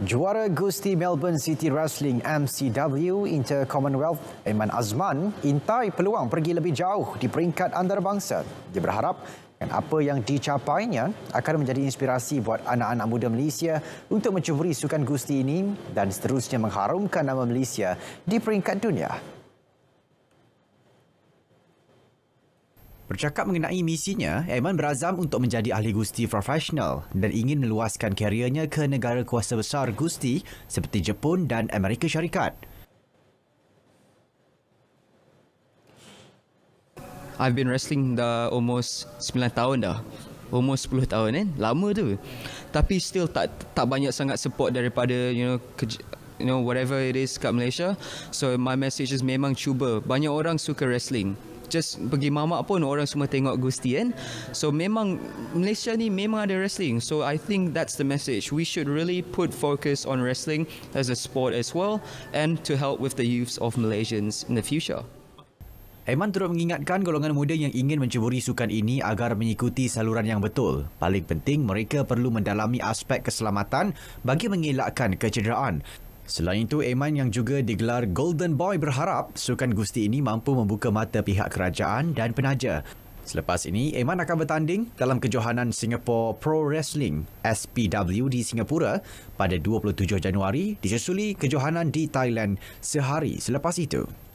Juara Gusti Melbourne City Wrestling MCW Inter-Commonwealth Eman Azman intai peluang pergi lebih jauh di peringkat antarabangsa. Dia berharap dan apa yang dicapainya akan menjadi inspirasi buat anak-anak muda Malaysia untuk mencuburi sukan gusti ini dan seterusnya mengharumkan nama Malaysia di peringkat dunia. Bercakap mengenai misinya, Aiman berazam untuk menjadi ahli gusti profesional dan ingin meluaskan kariernya ke negara kuasa besar gusti seperti Jepun dan Amerika Syarikat. I've been wrestling dah almost 9 tahun dah. Almost 10 tahun eh. Lama tu. Tapi still tak tak banyak sangat support daripada you know kej- you know whatever it is kat Malaysia. So my message is memang cuba. Banyak orang suka wrestling just pergi mamak pun orang semua tengok Gusti kan so memang Malaysia ni memang ada wrestling so I think that's the message we should really put focus on wrestling as a sport as well and to help with the youths of Malaysians in the future Aiman turut mengingatkan golongan muda yang ingin menceburi sukan ini agar mengikuti saluran yang betul. Paling penting, mereka perlu mendalami aspek keselamatan bagi mengelakkan kecederaan. Selain itu, Eman yang juga digelar Golden Boy berharap sukan gusti ini mampu membuka mata pihak kerajaan dan penaja. Selepas ini, Eman akan bertanding dalam kejohanan Singapore Pro Wrestling SPW di Singapura pada 27 Januari disusuli kejohanan di Thailand sehari selepas itu.